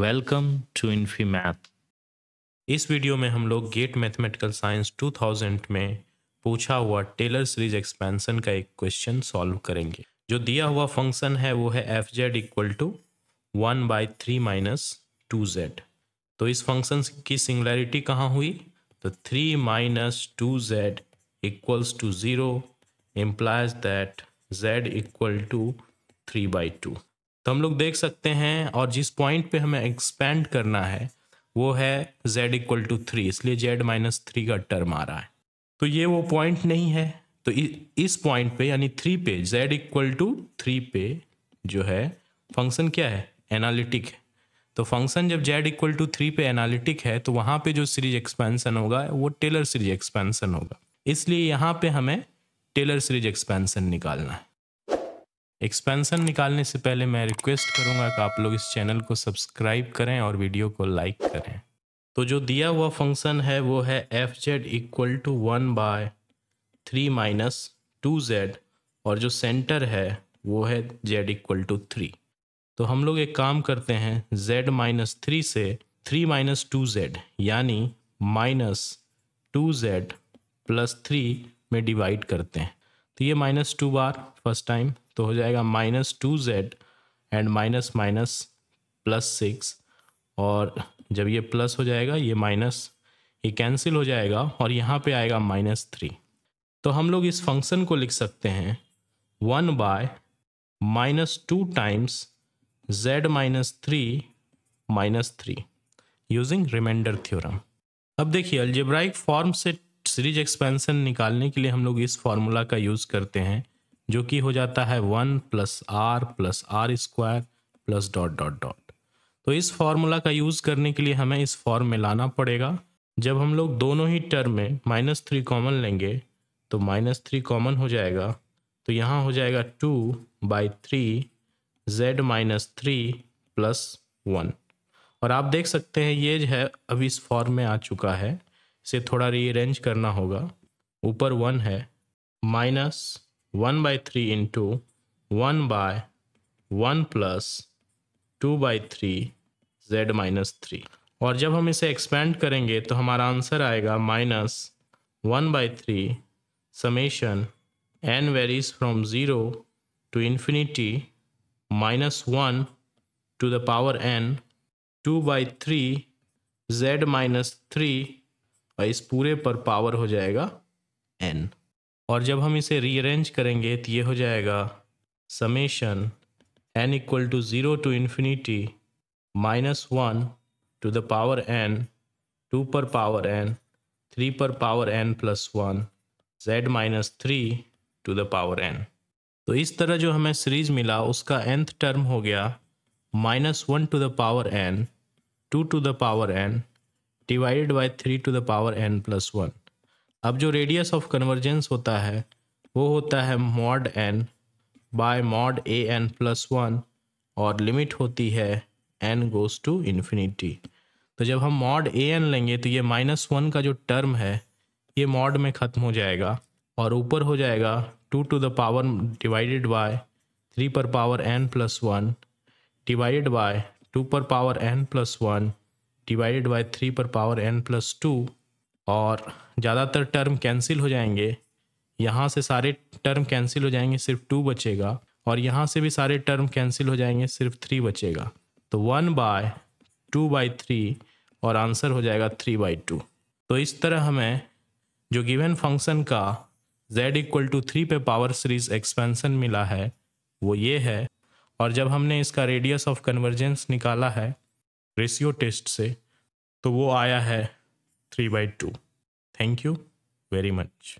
Welcome to infi math इस video में हम लोग गेट मैथमेटिकल साइंस 2000 में पूछा हुआ टेलर सीरीज एक्सपेंशन का एक क्वेश्चन सॉल्व करेंगे जो दिया हुआ फंक्शन है वो है F Z equal to one by three minus two Z तो इस फंक्शन की सिंगलैरिटी कहाँ हुई तो three minus two Z equals to zero implies that Z equal to three by two तो हम लोग देख सकते हैं और जिस पॉइंट पे हमें एक्सपेंड करना है वो है z इक्वल टू थ्री इसलिए z माइनस थ्री का टर्म आ रहा है तो ये वो पॉइंट नहीं है तो इस पॉइंट पे यानी थ्री पे z इक्वल टू थ्री पे जो है फंक्शन क्या है एनालिटिक है तो फंक्शन जब z इक्वल टू थ्री पे एनालिटिक है तो वहाँ पे जो सीरीज एक्सपेंसन होगा वो टेलर सीरीज एक्सपेंसन होगा इसलिए यहाँ पे हमें टेलर सीरीज एक्सपेंसन निकालना है एक्सपेंसन निकालने से पहले मैं रिक्वेस्ट करूंगा कि आप लोग इस चैनल को सब्सक्राइब करें और वीडियो को लाइक करें तो जो दिया हुआ फंक्शन है वो है F Z equal to one by three minus two Z और जो सेंटर है वो है जेड इक्वल टू थ्री तो हम लोग एक काम करते हैं जेड माइनस थ्री से थ्री माइनस टू जेड यानी minus two Z plus three में डिवाइड करते हैं तो ये माइनस टू बार फर्स्ट टाइम तो हो जाएगा minus two Z and minus minus plus six और जब ये प्लस हो जाएगा ये माइनस ये कैंसिल हो जाएगा और यहाँ पे आएगा माइनस थ्री तो हम लोग इस फंक्शन को लिख सकते हैं one by minus two times Z minus three minus three using remainder theorem अब देखिए अल्जेब्राइक फॉर्म से सीरीज एक्सपेंशन निकालने के लिए हम लोग इस फॉर्मूला का यूज़ करते हैं जो कि हो जाता है one plus R plus R square plus dot dot dot तो इस फॉर्मूला का यूज़ करने के लिए हमें इस फॉर्म में लाना पड़ेगा जब हम लोग दोनों ही टर्म में माइनस थ्री कॉमन लेंगे तो माइनस थ्री कॉमन हो जाएगा तो यहाँ हो जाएगा two by three Z minus three plus one और आप देख सकते हैं ये जो है अब इस फॉर्म में आ चुका है इसे थोड़ा रीअरेंज करना होगा ऊपर वन है minus 1 by 3 into 1 by 1 plus two by three Z minus three और जब हम इसे एक्सपेंड करेंगे तो हमारा आंसर आएगा minus one by three summation N varies from zero to infinity minus one to the power N two by three Z minus three और इस पूरे पर पावर हो जाएगा एन और जब हम इसे रीअरेंज करेंगे तो ये हो जाएगा summation N equal to zero to infinity minus one to the power N two पर पावर एन थ्री पर power N plus one Z minus three to the power N तो इस तरह जो हमें सीरीज मिला उसका एंथ टर्म हो गया minus one to the power N two to the power N divided by three to the power N plus one अब जो रेडियस ऑफ कन्वर्जेंस होता है वो होता है mod N by mod A N plus one और limit होती है एन गोज़ टू इन्फिनिटी तो जब हम मॉड ए एन लेंगे तो ये माइनस वन का जो टर्म है ये मॉड में ख़त्म हो जाएगा और ऊपर हो जाएगा two to the power divided by three पर power N plus one divided by two पर power N plus one divided by three पर पावर एन प्लस टू और ज़्यादातर टर्म कैंसिल हो जाएंगे यहाँ से सारे टर्म कैंसिल हो जाएंगे सिर्फ टू बचेगा और यहाँ से भी सारे टर्म कैंसिल हो जाएंगे सिर्फ थ्री बचेगा तो one by two by three और आंसर हो जाएगा थ्री बाई टू तो इस तरह हमें जो गिवन फंक्शन का z इक्वल टू थ्री पे पावर सीरीज एक्सपेंसन मिला है वो ये है और जब हमने इसका रेडियस ऑफ कन्वर्जेंस निकाला है रेशियो टेस्ट से तो वो आया है 3 by 2. Thank you very much.